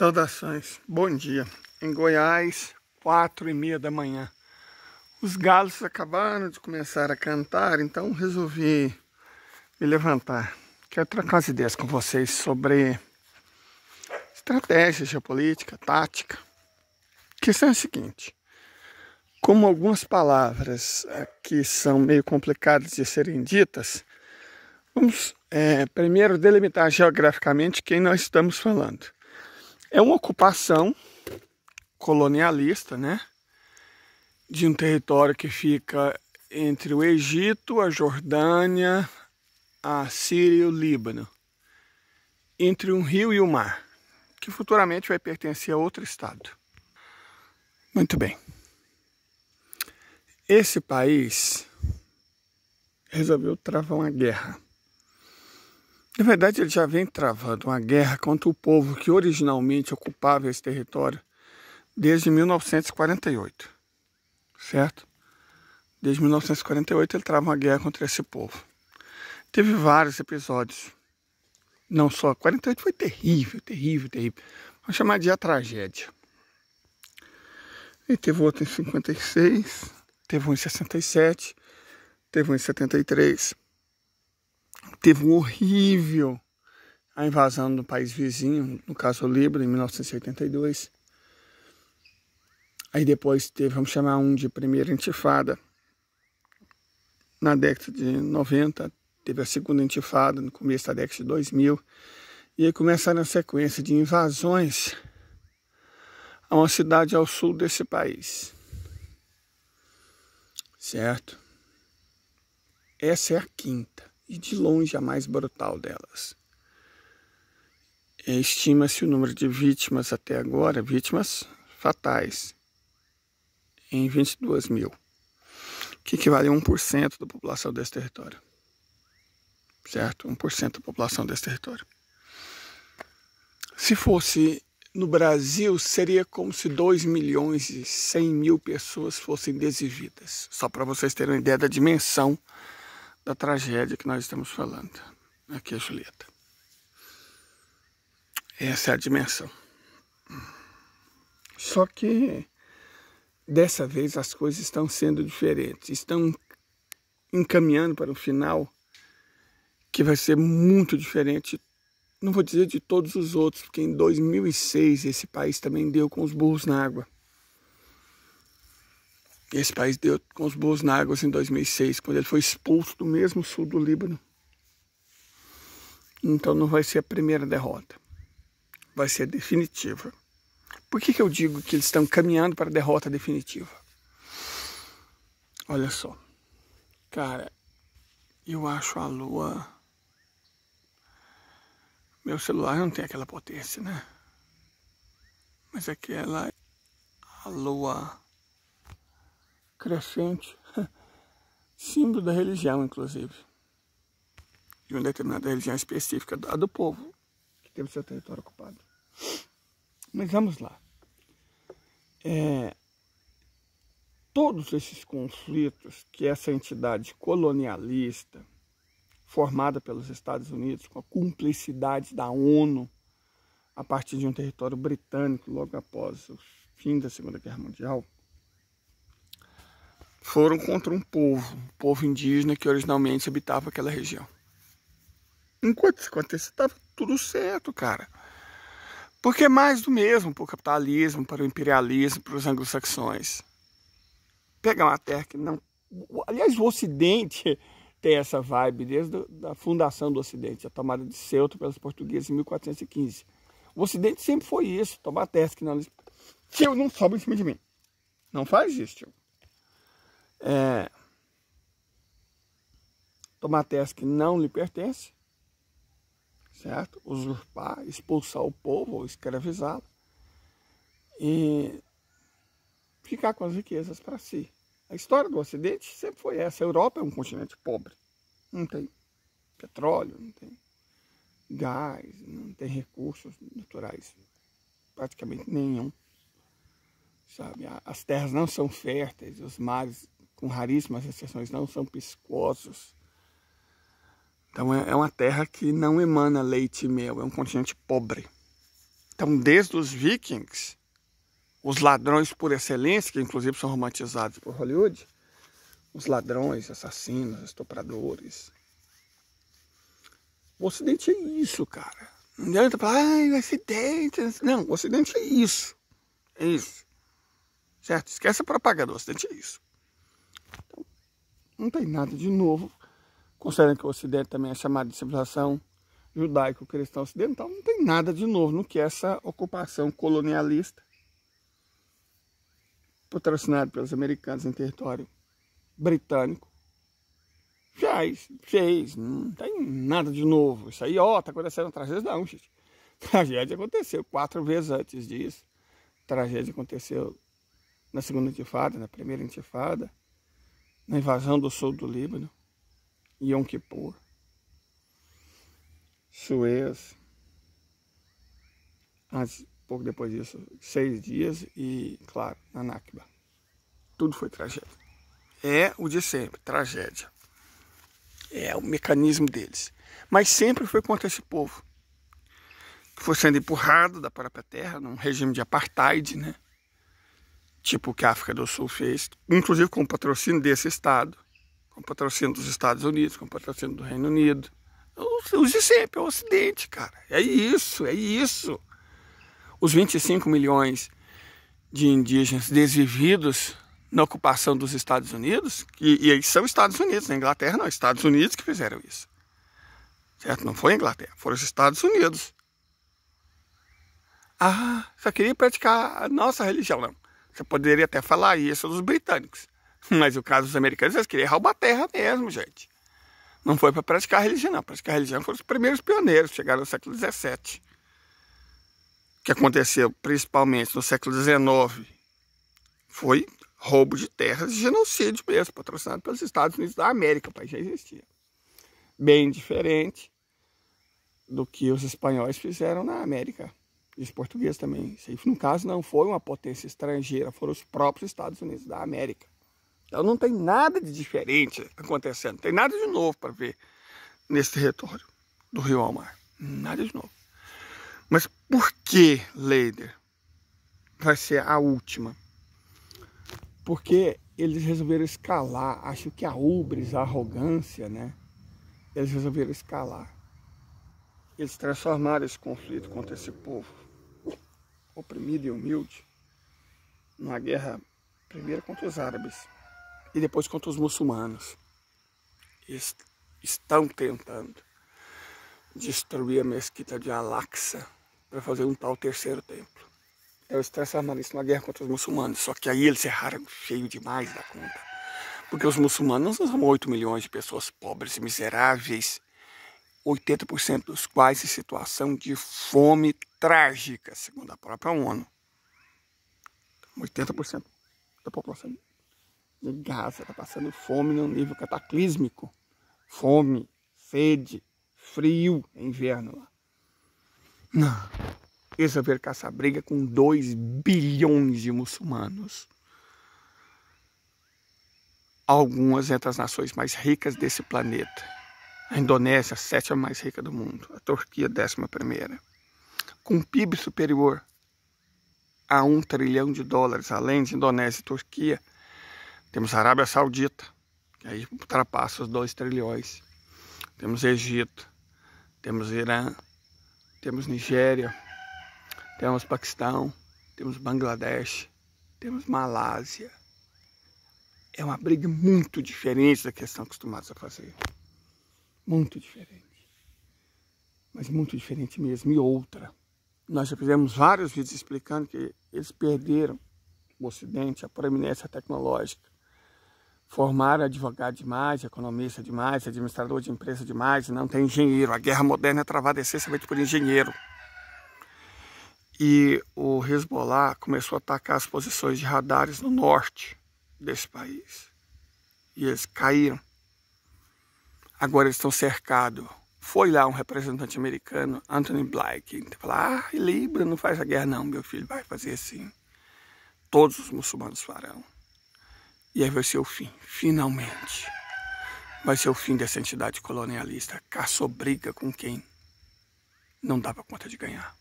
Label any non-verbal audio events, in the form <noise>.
Saudações, bom dia. Em Goiás, quatro e meia da manhã. Os galos acabaram de começar a cantar, então resolvi me levantar. Quero trocar as ideias com vocês sobre estratégia geopolítica, tática. A questão é a seguinte: como algumas palavras aqui são meio complicadas de serem ditas, vamos é, primeiro delimitar geograficamente quem nós estamos falando. É uma ocupação colonialista, né? De um território que fica entre o Egito, a Jordânia, a Síria e o Líbano, entre um rio e o um mar, que futuramente vai pertencer a outro estado. Muito bem. Esse país resolveu travar uma guerra. Na verdade, ele já vem travando uma guerra contra o povo que originalmente ocupava esse território desde 1948, certo? Desde 1948 ele trava uma guerra contra esse povo. Teve vários episódios, não só 48 foi terrível, terrível, terrível. Vamos chamar de a tragédia. E teve outro em 56, teve um em 67, teve um em 73 teve um horrível a invasão do país vizinho, no caso Libra, em 1982. Aí depois teve, vamos chamar um de primeira intifada. Na década de 90, teve a segunda intifada, no começo da década de 2000. E aí começaram a sequência de invasões a uma cidade ao sul desse país. Certo? Essa é a quinta e de longe a mais brutal delas. Estima-se o número de vítimas até agora, vítimas fatais, em 22 mil, que equivale a 1% da população desse território. Certo? 1% da população desse território. Se fosse no Brasil, seria como se 2 milhões e 100 mil pessoas fossem desvividas. Só para vocês terem uma ideia da dimensão da tragédia que nós estamos falando. Aqui é a Julieta. Essa é a dimensão. Só que dessa vez as coisas estão sendo diferentes, estão encaminhando para um final que vai ser muito diferente. Não vou dizer de todos os outros, porque em 2006 esse país também deu com os burros na água. Esse país deu com os Bosnagos assim, em 2006, quando ele foi expulso do mesmo sul do Líbano. Então não vai ser a primeira derrota. Vai ser definitiva. Por que, que eu digo que eles estão caminhando para a derrota definitiva? Olha só. Cara, eu acho a lua. Meu celular não tem aquela potência, né? Mas aquela. É é a lua crescente, <laughs> símbolo da religião, inclusive, de uma determinada religião específica, a do povo que teve seu território ocupado. Mas vamos lá. É, todos esses conflitos que essa entidade colonialista, formada pelos Estados Unidos, com a cumplicidade da ONU, a partir de um território britânico logo após o fim da Segunda Guerra Mundial, foram contra um povo, um povo indígena que originalmente habitava aquela região. Enquanto isso acontecia, estava tudo certo, cara. Porque é mais do mesmo para o capitalismo, para o imperialismo, para os anglo-saxões. Pegar uma terra que não. Aliás, o Ocidente <laughs> tem essa vibe desde a fundação do Ocidente, a tomada de Ceuta pelos portugueses em 1415. O Ocidente sempre foi isso, tomar terras que não. Tio, não sobe em cima de mim. Não faz isso, tio é, tomar terras que não lhe pertencem, certo? Usurpar, expulsar o povo ou escravizá-lo e ficar com as riquezas para si. A história do Ocidente sempre foi essa. A Europa é um continente pobre. Não tem petróleo, não tem gás, não tem recursos naturais praticamente nenhum. Sabe? As terras não são férteis, os mares com raríssimas exceções, não são piscosos. Então é, é uma terra que não emana leite e mel, é um continente pobre. Então, desde os vikings, os ladrões por excelência, que inclusive são romantizados por Hollywood, os ladrões, assassinos, estupradores. O Ocidente é isso, cara. Não adianta falar, ah, o Ocidente. Não, o Ocidente é isso. É isso. Certo? Esquece a propaganda, o Ocidente é isso não tem nada de novo, considerando que o Ocidente também é chamado de civilização judaico-cristã ocidental, não tem nada de novo no que essa ocupação colonialista, patrocinada pelos americanos em território britânico, fez, fez, não tem nada de novo. Isso aí, ó, tá acontecendo outras vezes, não, gente. <laughs> Tragédia aconteceu quatro vezes antes disso. Tragédia aconteceu na segunda intifada, na primeira intifada, na invasão do sul do Líbano, Yom Kippur, Suez, antes, pouco depois disso, seis dias e, claro, na Nakba. Tudo foi tragédia. É o de sempre, tragédia. É o mecanismo deles. Mas sempre foi contra esse povo. Que foi sendo empurrado da própria terra, num regime de apartheid, né? tipo o que a África do Sul fez, inclusive com o patrocínio desse Estado, com o patrocínio dos Estados Unidos, com o patrocínio do Reino Unido. Os de sempre, é o Ocidente, cara. É isso, é isso. Os 25 milhões de indígenas desvividos na ocupação dos Estados Unidos, e, e aí são Estados Unidos, na Inglaterra não, Estados Unidos que fizeram isso. Certo? Não foi a Inglaterra, foram os Estados Unidos. Ah, só queria praticar a nossa religião, não. Você poderia até falar isso dos britânicos. Mas o caso dos americanos, eles queriam roubar a terra mesmo, gente. Não foi para praticar religião, não. Praticar religião foram os primeiros pioneiros, chegaram no século XVII. O que aconteceu principalmente no século XIX foi roubo de terras e genocídio mesmo, patrocinado pelos Estados Unidos da América, o país já existia. Bem diferente do que os espanhóis fizeram na América. Os portugueses também. no caso, não foi uma potência estrangeira, foram os próprios Estados Unidos da América. Então não tem nada de diferente acontecendo, não tem nada de novo para ver nesse território do Rio ao Mar. Nada de novo. Mas por que Leider vai ser a última? Porque eles resolveram escalar, acho que a ubres, a arrogância, né? Eles resolveram escalar. Eles transformaram esse conflito contra esse povo oprimido e humilde, numa guerra primeiro contra os árabes e depois contra os muçulmanos. estão tentando destruir a mesquita de Al-Aqsa para fazer um tal terceiro templo. É estava transformaram isso na guerra contra os muçulmanos, só que aí eles erraram cheio demais da conta. Porque os muçulmanos são 8 milhões de pessoas pobres e miseráveis, 80% dos quais em situação de fome trágica, segundo a própria ONU. 80% da população de Gaza está passando fome num nível cataclísmico. Fome, sede, frio, é inverno lá. Não. Resolver essa briga com 2 bilhões de muçulmanos. Algumas entre as nações mais ricas desse planeta. A Indonésia, a sétima mais rica do mundo. A Turquia, décima primeira com PIB superior a um trilhão de dólares, além de Indonésia e Turquia, temos Arábia Saudita, que aí ultrapassa os dois trilhões. Temos Egito, temos Irã, temos Nigéria, temos Paquistão, temos Bangladesh, temos Malásia. É uma briga muito diferente da que estão acostumados a fazer. Muito diferente. Mas muito diferente mesmo. E outra. Nós já fizemos vários vídeos explicando que eles perderam o Ocidente, a proeminência tecnológica. Formaram advogado demais, economista demais, administrador de empresa demais, não tem engenheiro. A guerra moderna é travada essencialmente por engenheiro. E o Hezbollah começou a atacar as posições de radares no norte desse país. E eles caíram. Agora eles estão cercados foi lá um representante americano, Anthony Blake, falar, ah, Libra não faz a guerra não, meu filho, vai fazer assim. Todos os muçulmanos farão. E aí vai ser o fim, finalmente. Vai ser o fim dessa entidade colonialista, Caçou briga com quem não dava conta de ganhar.